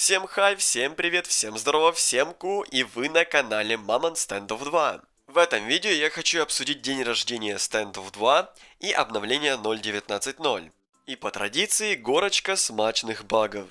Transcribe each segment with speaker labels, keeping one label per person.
Speaker 1: Всем хай, всем привет, всем здорово, всем ку, и вы на канале Мамон Standoff 2. В этом видео я хочу обсудить день рождения Standoff 2 и обновление 0.19.0. И по традиции горочка смачных багов.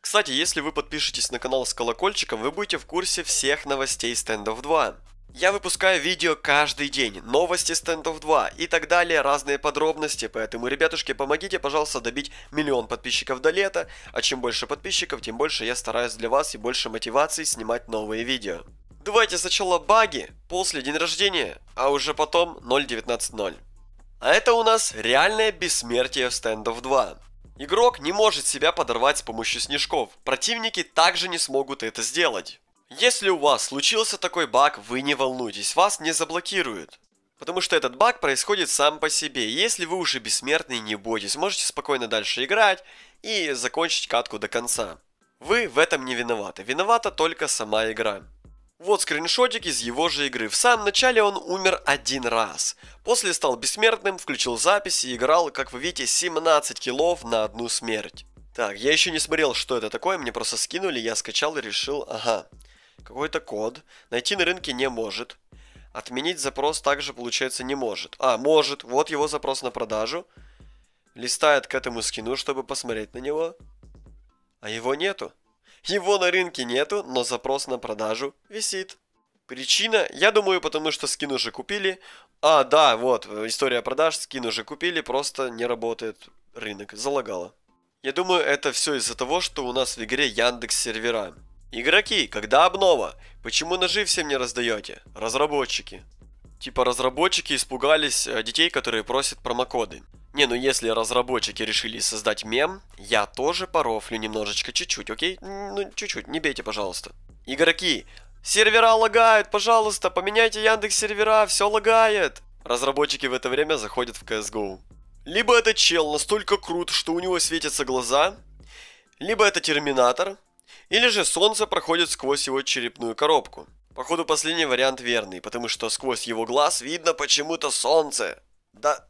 Speaker 1: Кстати, если вы подпишетесь на канал с колокольчиком, вы будете в курсе всех новостей Standoff 2. Я выпускаю видео каждый день, новости стендов 2 и так далее, разные подробности, поэтому, ребятушки, помогите, пожалуйста, добить миллион подписчиков до лета, а чем больше подписчиков, тем больше я стараюсь для вас и больше мотивации снимать новые видео. Давайте сначала баги, после день рождения, а уже потом 0.19.0. А это у нас реальное бессмертие в стендов 2. Игрок не может себя подорвать с помощью снежков, противники также не смогут это сделать. Если у вас случился такой баг, вы не волнуйтесь, вас не заблокируют. Потому что этот баг происходит сам по себе. Если вы уже бессмертный, не бойтесь, можете спокойно дальше играть и закончить катку до конца. Вы в этом не виноваты, виновата только сама игра. Вот скриншотик из его же игры. В самом начале он умер один раз. После стал бессмертным, включил запись и играл, как вы видите, 17 киллов на одну смерть. Так, я еще не смотрел, что это такое, мне просто скинули, я скачал и решил, ага какой-то код, найти на рынке не может, отменить запрос также, получается, не может. А, может, вот его запрос на продажу, листает к этому скину, чтобы посмотреть на него, а его нету. Его на рынке нету, но запрос на продажу висит. Причина, я думаю, потому что скин уже купили. А, да, вот, э, история продаж, скин уже купили, просто не работает рынок, залагало. Я думаю, это все из-за того, что у нас в игре Яндекс сервера. Игроки, когда обнова? Почему ножи всем не раздаете? Разработчики. Типа разработчики испугались э, детей, которые просят промокоды. Не, ну если разработчики решили создать мем, я тоже порофлю немножечко, чуть-чуть, окей? Ну, чуть-чуть, не бейте, пожалуйста. Игроки, сервера лагают, пожалуйста, поменяйте Яндекс сервера, все лагает. Разработчики в это время заходят в CSGO. Либо этот чел настолько крут, что у него светятся глаза, либо это терминатор, или же солнце проходит сквозь его черепную коробку. Походу последний вариант верный, потому что сквозь его глаз видно почему-то солнце. Да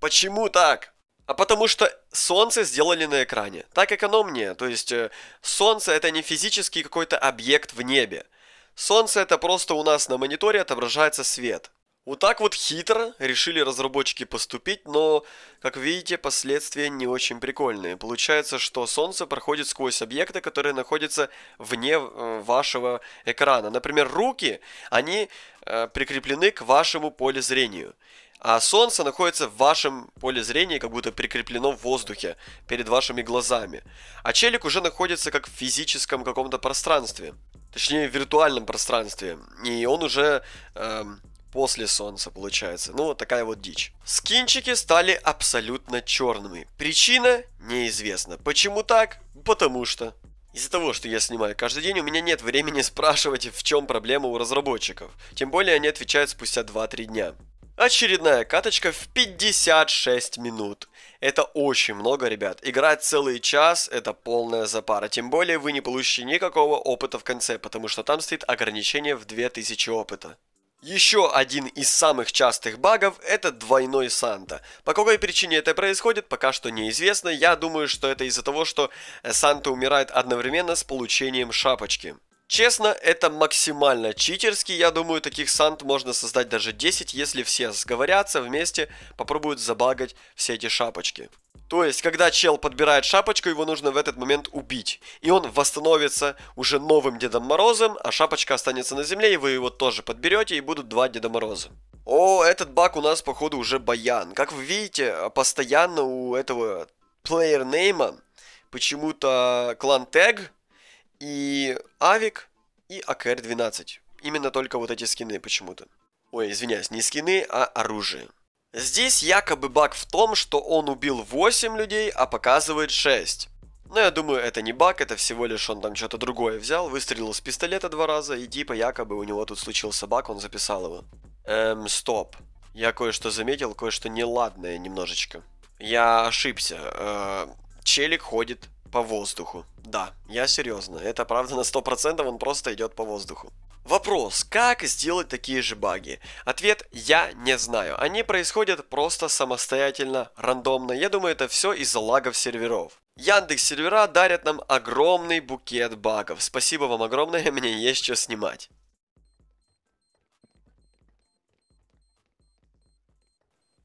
Speaker 1: почему так? А потому что солнце сделали на экране. Так экономнее. То есть э, солнце это не физический какой-то объект в небе. Солнце это просто у нас на мониторе отображается свет. Вот так вот хитро решили разработчики поступить, но, как видите, последствия не очень прикольные. Получается, что Солнце проходит сквозь объекты, которые находятся вне э, вашего экрана. Например, руки, они э, прикреплены к вашему полю зрения. А Солнце находится в вашем поле зрения, как будто прикреплено в воздухе перед вашими глазами. А челик уже находится как в физическом каком-то пространстве. Точнее, в виртуальном пространстве. И он уже эм, после солнца получается. Ну, вот такая вот дичь. Скинчики стали абсолютно черными. Причина неизвестна. Почему так? Потому что. Из-за того, что я снимаю каждый день, у меня нет времени спрашивать, в чем проблема у разработчиков. Тем более они отвечают спустя 2-3 дня. Очередная каточка в 56 минут. Это очень много, ребят. Играть целый час – это полная запара. Тем более вы не получите никакого опыта в конце, потому что там стоит ограничение в 2000 опыта. Еще один из самых частых багов – это двойной Санта. По какой причине это происходит, пока что неизвестно. Я думаю, что это из-за того, что э, Санта умирает одновременно с получением шапочки. Честно, это максимально читерский. Я думаю, таких сант можно создать даже 10, если все сговорятся вместе, попробуют забагать все эти шапочки. То есть, когда чел подбирает шапочку, его нужно в этот момент убить. И он восстановится уже новым Дедом Морозом, а шапочка останется на земле, и вы его тоже подберете, и будут два Деда Мороза. О, этот баг у нас, походу, уже баян. Как вы видите, постоянно у этого плеернейма почему-то клан тег и авик и АКР-12. Именно только вот эти скины почему-то. Ой, извиняюсь, не скины, а оружие. Здесь якобы баг в том, что он убил 8 людей, а показывает 6. Но я думаю, это не баг, это всего лишь он там что-то другое взял, выстрелил с пистолета два раза, и типа якобы у него тут случился баг, он записал его. Эм, стоп. Я кое-что заметил, кое-что неладное немножечко. Я ошибся. Э, челик ходит по воздуху. Да, я серьезно. Это правда на 100%, он просто идет по воздуху. Вопрос, как сделать такие же баги? Ответ я не знаю. Они происходят просто самостоятельно, рандомно. Я думаю, это все из-за лагов серверов. Яндекс сервера дарят нам огромный букет багов. Спасибо вам огромное, мне есть что снимать.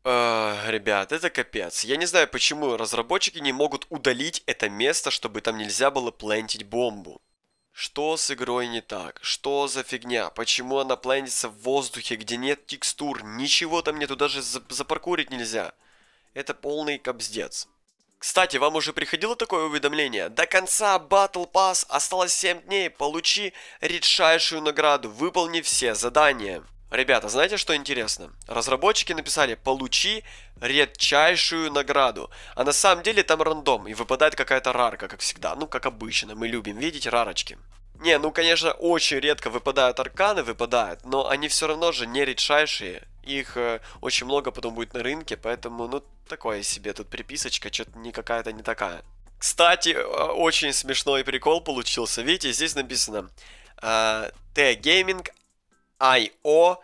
Speaker 1: Э, ребят, это капец. Я не знаю, почему разработчики не могут удалить это место, чтобы там нельзя было плентить бомбу. Что с игрой не так? Что за фигня? Почему она планится в воздухе, где нет текстур? Ничего там нету, даже запаркурить нельзя. Это полный кобздец. Кстати, вам уже приходило такое уведомление? До конца Battle Pass осталось 7 дней. Получи редчайшую награду. Выполни все задания. Ребята, знаете, что интересно? Разработчики написали «Получи редчайшую награду». А на самом деле там рандом, и выпадает какая-то рарка, как всегда. Ну, как обычно, мы любим видеть рарочки. Не, ну, конечно, очень редко выпадают арканы, выпадают, но они все равно же не редчайшие. Их э, очень много потом будет на рынке, поэтому, ну, такое себе тут приписочка, что-то не какая-то не такая. Кстати, э, очень смешной прикол получился. Видите, здесь написано э, t IO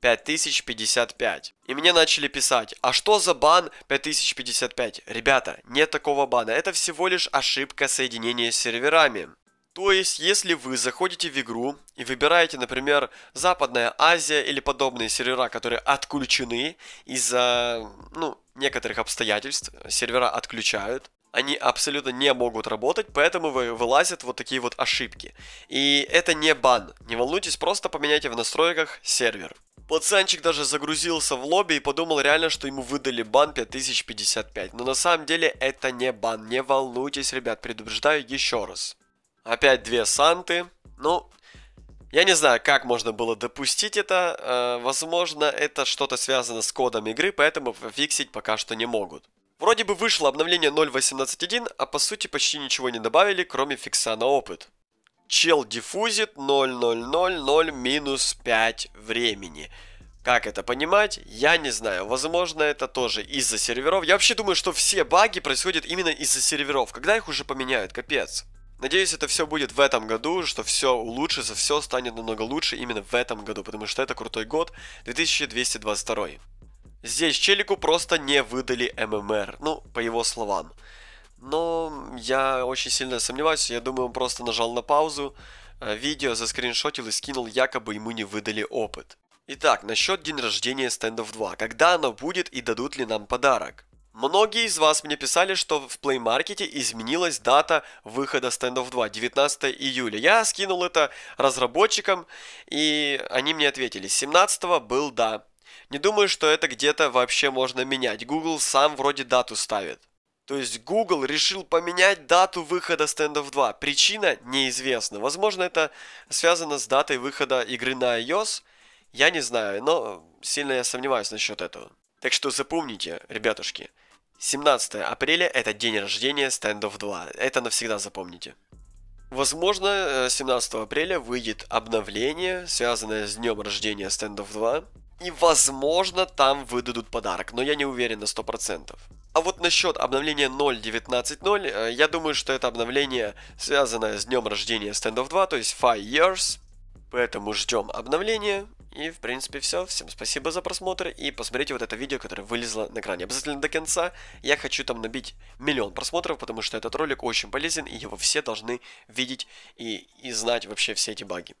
Speaker 1: 5055. И мне начали писать, а что за бан 5055? Ребята, нет такого бана, это всего лишь ошибка соединения с серверами. То есть, если вы заходите в игру и выбираете, например, Западная Азия или подобные сервера, которые отключены из-за ну, некоторых обстоятельств, сервера отключают, они абсолютно не могут работать, поэтому вылазят вот такие вот ошибки. И это не бан, не волнуйтесь, просто поменяйте в настройках сервер. Пацанчик даже загрузился в лобби и подумал реально, что ему выдали бан 5055. Но на самом деле это не бан, не волнуйтесь, ребят, предупреждаю еще раз. Опять две санты, ну... Я не знаю, как можно было допустить это. Э, возможно, это что-то связано с кодом игры, поэтому фиксить пока что не могут. Вроде бы вышло обновление 0.18.1, а по сути почти ничего не добавили, кроме фикса на опыт. Чел диффузит 0.0.0.0 минус 5 времени. Как это понимать, я не знаю. Возможно, это тоже из-за серверов. Я вообще думаю, что все баги происходят именно из-за серверов. Когда их уже поменяют, капец. Надеюсь, это все будет в этом году, что все улучшится, все станет намного лучше именно в этом году, потому что это крутой год 2222. Здесь челику просто не выдали ММР, ну, по его словам. Но я очень сильно сомневаюсь, я думаю, он просто нажал на паузу, э, видео заскриншотил и скинул, якобы ему не выдали опыт. Итак, насчет день рождения стендов 2. Когда оно будет и дадут ли нам подарок? Многие из вас мне писали, что в Play Market изменилась дата выхода стендов 2, 19 июля. Я скинул это разработчикам, и они мне ответили, 17 был да, не думаю, что это где-то вообще можно менять. Google сам вроде дату ставит. То есть Google решил поменять дату выхода Stand of 2. Причина неизвестна. Возможно, это связано с датой выхода игры на iOS. Я не знаю, но сильно я сомневаюсь насчет этого. Так что запомните, ребятушки, 17 апреля это день рождения Stand of 2. Это навсегда запомните. Возможно, 17 э, апреля выйдет обновление, связанное с днем рождения Stand of 2. И, возможно, там выдадут подарок, но я не уверен на 100%. А вот насчет обновления 0.19.0, э, я думаю, что это обновление, связанное с днем рождения Stand of 2, то есть 5 years. Поэтому ждем обновления. И, в принципе, все. Всем спасибо за просмотр. И посмотрите вот это видео, которое вылезло на экране. Обязательно до конца. Я хочу там набить миллион просмотров, потому что этот ролик очень полезен, и его все должны видеть и, и знать вообще все эти баги.